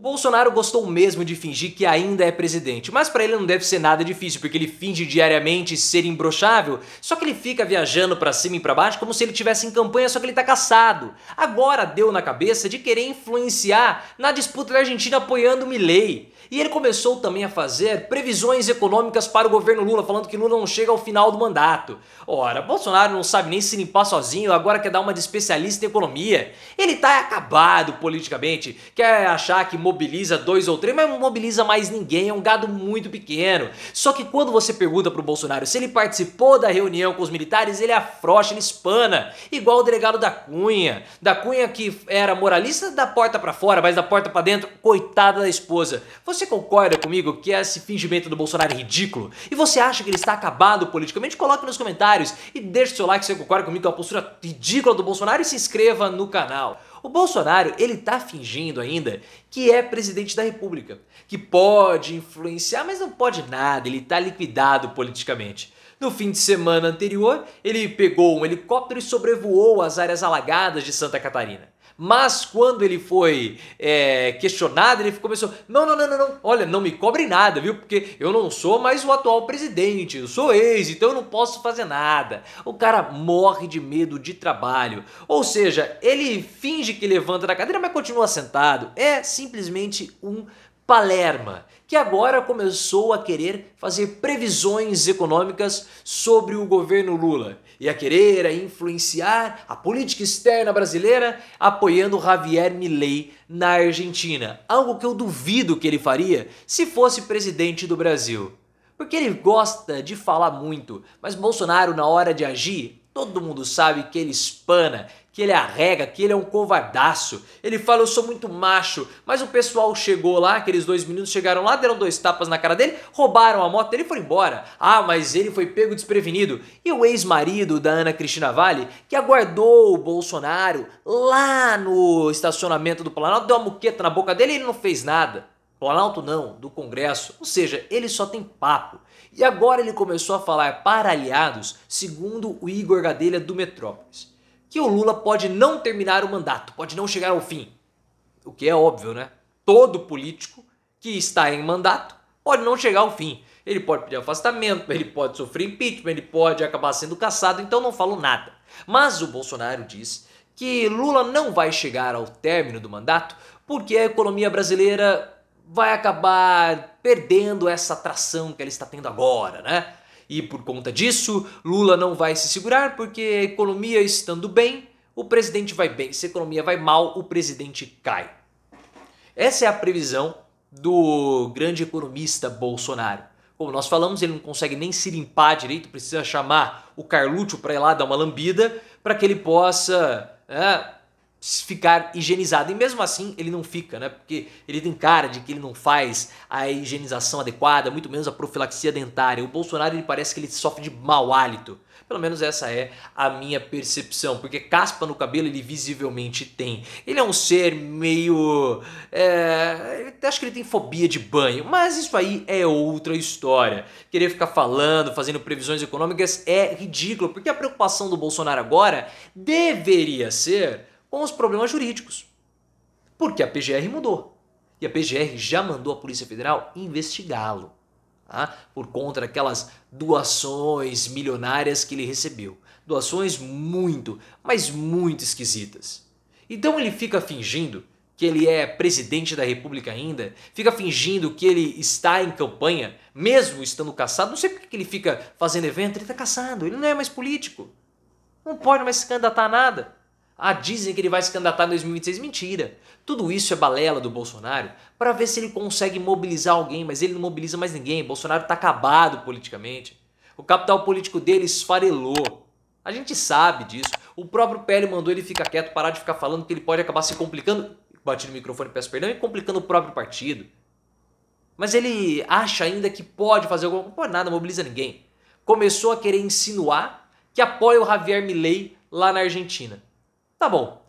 O Bolsonaro gostou mesmo de fingir que ainda é presidente, mas para ele não deve ser nada difícil, porque ele finge diariamente ser imbrochável, só que ele fica viajando para cima e para baixo como se ele tivesse em campanha, só que ele tá caçado. Agora deu na cabeça de querer influenciar na disputa da Argentina apoiando o Milley. E ele começou também a fazer previsões econômicas para o governo Lula, falando que Lula não chega ao final do mandato. Ora, Bolsonaro não sabe nem se limpar sozinho, agora quer dar uma de especialista em economia. Ele tá acabado politicamente, quer achar que mobiliza dois ou três, mas não mobiliza mais ninguém, é um gado muito pequeno. Só que quando você pergunta pro Bolsonaro se ele participou da reunião com os militares, ele afrocha, ele espana, igual o delegado da Cunha. Da Cunha que era moralista da porta para fora, mas da porta para dentro, coitada da esposa. Você concorda comigo que esse fingimento do Bolsonaro é ridículo? E você acha que ele está acabado politicamente? Coloque nos comentários e deixe seu like se você concorda comigo com é a postura ridícula do Bolsonaro e se inscreva no canal. O Bolsonaro, ele tá fingindo ainda que é presidente da República, que pode influenciar, mas não pode nada, ele tá liquidado politicamente. No fim de semana anterior, ele pegou um helicóptero e sobrevoou as áreas alagadas de Santa Catarina. Mas quando ele foi é, questionado, ele começou: não, não, não, não, não, olha, não me cobre nada, viu? Porque eu não sou mais o atual presidente, eu sou ex, então eu não posso fazer nada. O cara morre de medo de trabalho. Ou seja, ele finge que levanta da cadeira, mas continua sentado. É simplesmente um Palerma, que agora começou a querer fazer previsões econômicas sobre o governo Lula e a querer influenciar a política externa brasileira apoiando Javier Milei na Argentina, algo que eu duvido que ele faria se fosse presidente do Brasil. Porque ele gosta de falar muito, mas Bolsonaro na hora de agir, todo mundo sabe que ele espana, que ele arrega, que ele é um covardaço. Ele fala, eu sou muito macho. Mas o pessoal chegou lá, aqueles dois meninos chegaram lá, deram dois tapas na cara dele, roubaram a moto dele e foram embora. Ah, mas ele foi pego desprevenido. E o ex-marido da Ana Cristina Vale, que aguardou o Bolsonaro lá no estacionamento do Planalto, deu uma muqueta na boca dele e ele não fez nada. Planalto não, do Congresso. Ou seja, ele só tem papo. E agora ele começou a falar para aliados, segundo o Igor Gadelha do Metrópolis que o Lula pode não terminar o mandato, pode não chegar ao fim. O que é óbvio, né? Todo político que está em mandato pode não chegar ao fim. Ele pode pedir afastamento, ele pode sofrer impeachment, ele pode acabar sendo caçado, então não falo nada. Mas o Bolsonaro diz que Lula não vai chegar ao término do mandato porque a economia brasileira vai acabar perdendo essa atração que ela está tendo agora, né? E por conta disso, Lula não vai se segurar porque a economia estando bem, o presidente vai bem. Se a economia vai mal, o presidente cai. Essa é a previsão do grande economista Bolsonaro. Como nós falamos, ele não consegue nem se limpar direito, precisa chamar o Carluccio para ir lá dar uma lambida para que ele possa é, ficar higienizado. E mesmo assim, ele não fica, né? Porque ele tem cara de que ele não faz a higienização adequada, muito menos a profilaxia dentária. O Bolsonaro, ele parece que ele sofre de mau hálito. Pelo menos essa é a minha percepção, porque caspa no cabelo ele visivelmente tem. Ele é um ser meio. É, acho que ele tem fobia de banho, mas isso aí é outra história. Querer ficar falando, fazendo previsões econômicas é ridículo, porque a preocupação do Bolsonaro agora deveria ser com os problemas jurídicos. Porque a PGR mudou. E a PGR já mandou a Polícia Federal investigá-lo tá? por conta daquelas doações milionárias que ele recebeu. Doações muito, mas muito esquisitas. Então ele fica fingindo que ele é presidente da República ainda, fica fingindo que ele está em campanha, mesmo estando caçado. Não sei por que ele fica fazendo evento, ele está caçado, ele não é mais político. Não pode mais se candidatar a nada. Ah, dizem que ele vai se candidatar em 2026. Mentira. Tudo isso é balela do Bolsonaro para ver se ele consegue mobilizar alguém, mas ele não mobiliza mais ninguém. Bolsonaro está acabado politicamente. O capital político dele esfarelou. A gente sabe disso. O próprio PL mandou ele ficar quieto, parar de ficar falando que ele pode acabar se complicando. Bati no microfone, peço perdão, e complicando o próprio partido. Mas ele acha ainda que pode fazer alguma coisa. Pô, nada, mobiliza ninguém. Começou a querer insinuar que apoia o Javier Milei lá na Argentina. Tá bom.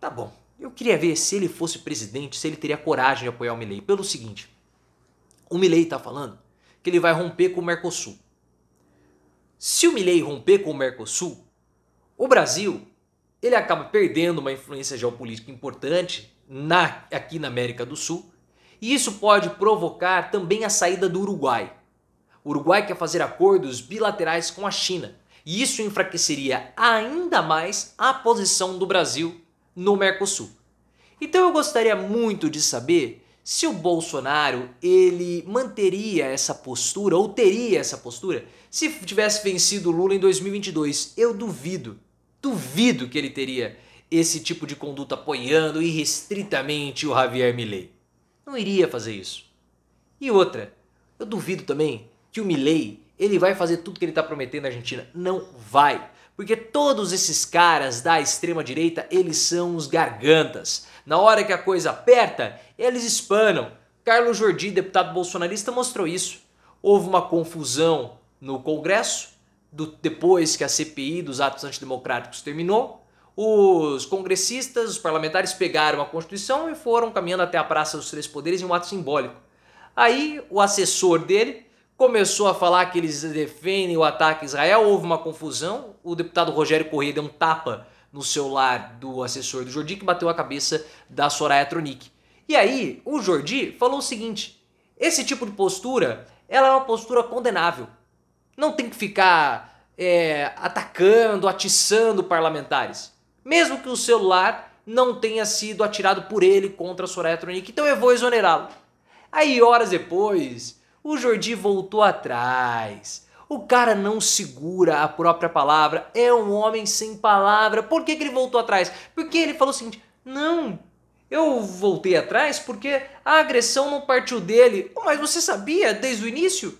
Tá bom. Eu queria ver se ele fosse presidente, se ele teria coragem de apoiar o Milley. Pelo seguinte, o Milley está falando que ele vai romper com o Mercosul. Se o Milley romper com o Mercosul, o Brasil ele acaba perdendo uma influência geopolítica importante na, aqui na América do Sul, e isso pode provocar também a saída do Uruguai. O Uruguai quer fazer acordos bilaterais com a China e isso enfraqueceria ainda mais a posição do Brasil no Mercosul. Então eu gostaria muito de saber se o Bolsonaro ele manteria essa postura ou teria essa postura se tivesse vencido Lula em 2022. Eu duvido, duvido que ele teria esse tipo de conduta apoiando irrestritamente o Javier Milei. Não iria fazer isso. E outra, eu duvido também que o Milley ele vai fazer tudo que ele está prometendo na Argentina? Não vai. Porque todos esses caras da extrema direita, eles são os gargantas. Na hora que a coisa aperta, eles espanam. Carlos Jordi, deputado bolsonarista, mostrou isso. Houve uma confusão no Congresso, do, depois que a CPI dos atos antidemocráticos terminou. Os congressistas, os parlamentares pegaram a Constituição e foram caminhando até a Praça dos Três Poderes em um ato simbólico. Aí o assessor dele, começou a falar que eles defendem o ataque a Israel, houve uma confusão, o deputado Rogério Corrêa deu um tapa no celular do assessor do Jordi que bateu a cabeça da Soraya Tronic. E aí, o Jordi falou o seguinte: esse tipo de postura, ela é uma postura condenável. Não tem que ficar é, atacando, atiçando parlamentares, mesmo que o celular não tenha sido atirado por ele contra a Soraya Tronic. Então eu vou exonerá-lo. Aí horas depois, o Jordi voltou atrás. O cara não segura a própria palavra, é um homem sem palavra. Por que, que ele voltou atrás? Porque ele falou o seguinte: não, eu voltei atrás porque a agressão não partiu dele. Oh, mas você sabia desde o início?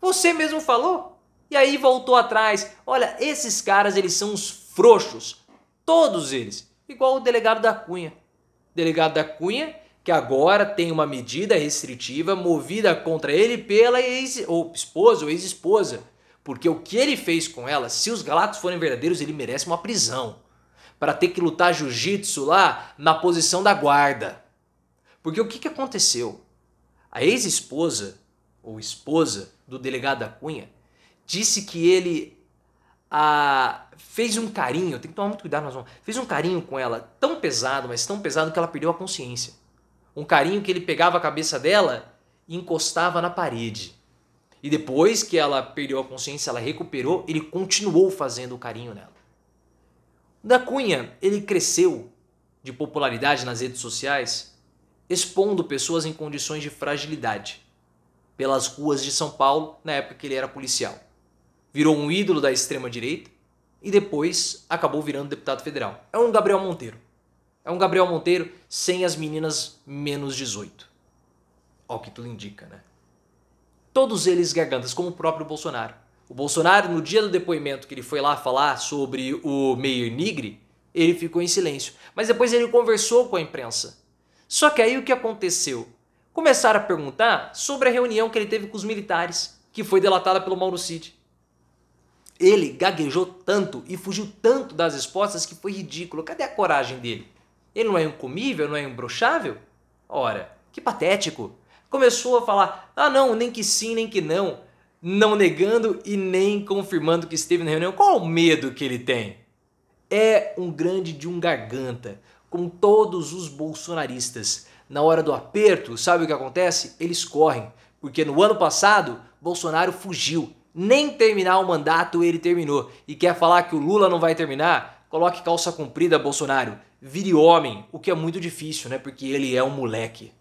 Você mesmo falou? E aí voltou atrás. Olha, esses caras, eles são os frouxos. Todos eles. Igual o delegado da Cunha. delegado da Cunha, que agora tem uma medida restritiva movida contra ele pela ex, ou esposa ou ex-esposa. Porque o que ele fez com ela, se os galatos forem verdadeiros, ele merece uma prisão. Para ter que lutar jiu-jitsu lá na posição da guarda. Porque o que, que aconteceu? A ex-esposa, ou esposa, do delegado da Cunha, disse que ele a, fez um carinho, tem que tomar muito cuidado, nós vamos, fez um carinho com ela tão pesado, mas tão pesado que ela perdeu a consciência um carinho que ele pegava a cabeça dela e encostava na parede. E depois que ela perdeu a consciência, ela recuperou, ele continuou fazendo o carinho nela. Da Cunha, ele cresceu de popularidade nas redes sociais, expondo pessoas em condições de fragilidade pelas ruas de São Paulo na época que ele era policial. Virou um ídolo da extrema-direita e depois acabou virando deputado federal. É um Gabriel Monteiro. É um Gabriel Monteiro sem as meninas menos 18. Ao que tudo indica, né? Todos eles gargantas, como o próprio Bolsonaro. O Bolsonaro, no dia do depoimento que ele foi lá falar sobre o Meir Nigri, ele ficou em silêncio. Mas depois ele conversou com a imprensa. Só que aí o que aconteceu? Começaram a perguntar sobre a reunião que ele teve com os militares, que foi delatada pelo Mauro Cid. Ele gaguejou tanto e fugiu tanto das respostas que foi ridículo. Cadê a coragem dele? Ele não é incomível, não é embruxável? Ora, que patético! Começou a falar: ah, não, nem que sim, nem que não, não negando e nem confirmando que esteve na reunião. Qual o medo que ele tem? É um grande de um garganta, como todos os bolsonaristas. Na hora do aperto, sabe o que acontece? Eles correm, porque no ano passado Bolsonaro fugiu. Nem terminar o mandato ele terminou. E quer falar que o Lula não vai terminar? Coloque calça comprida, Bolsonaro vire homem, o que é muito difícil, né? Porque ele é um moleque.